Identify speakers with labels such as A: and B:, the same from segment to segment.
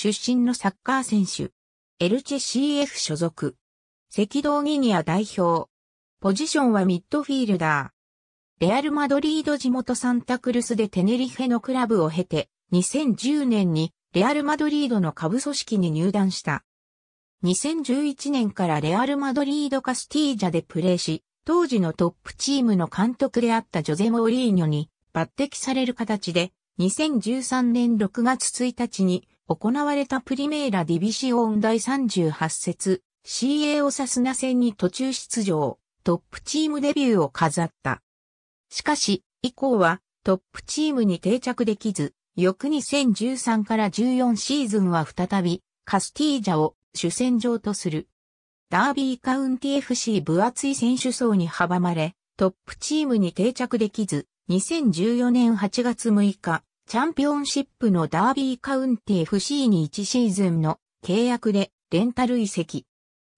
A: 出身のサッカー選手。エルチェ CF 所属。赤道ギニア代表。ポジションはミッドフィールダー。レアル・マドリード地元サンタクルスでテネリフェのクラブを経て、2010年にレアル・マドリードの下部組織に入団した。2011年からレアル・マドリード・カスティージャでプレーし、当時のトップチームの監督であったジョゼ・モーリーニョに抜擢される形で、2013年6月1日に行われたプリメーラディビシオン第38節 CA オサスナ戦に途中出場、トップチームデビューを飾った。しかし、以降はトップチームに定着できず、翌2013から14シーズンは再びカスティージャを主戦場とする。ダービーカウンティ FC 分厚い選手層に阻まれ、トップチームに定着できず、2014年8月6日、チャンピオンシップのダービーカウンティ FC に1シーズンの契約でレンタル移籍。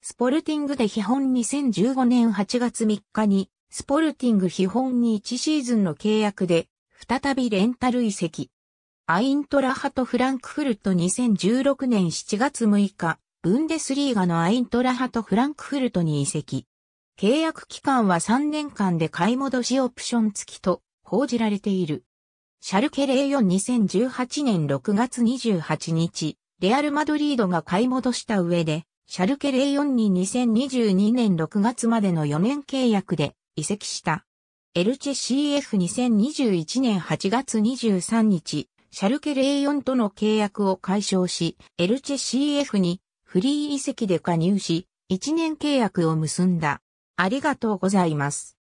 A: スポルティングで基本2015年8月3日に、スポルティング基本に1シーズンの契約で、再びレンタル移籍。アイントラハとフランクフルト2016年7月6日、ブンデスリーガのアイントラハとフランクフルトに移籍。契約期間は3年間で買い戻しオプション付きと報じられている。シャルケ042018年6月28日、レアル・マドリードが買い戻した上で、シャルケ04に2022年6月までの4年契約で移籍した。エルチェ CF2021 年8月23日、シャルケ04との契約を解消し、エルチェ CF にフリー移籍で加入し、1年契約を結んだ。ありがとうございます。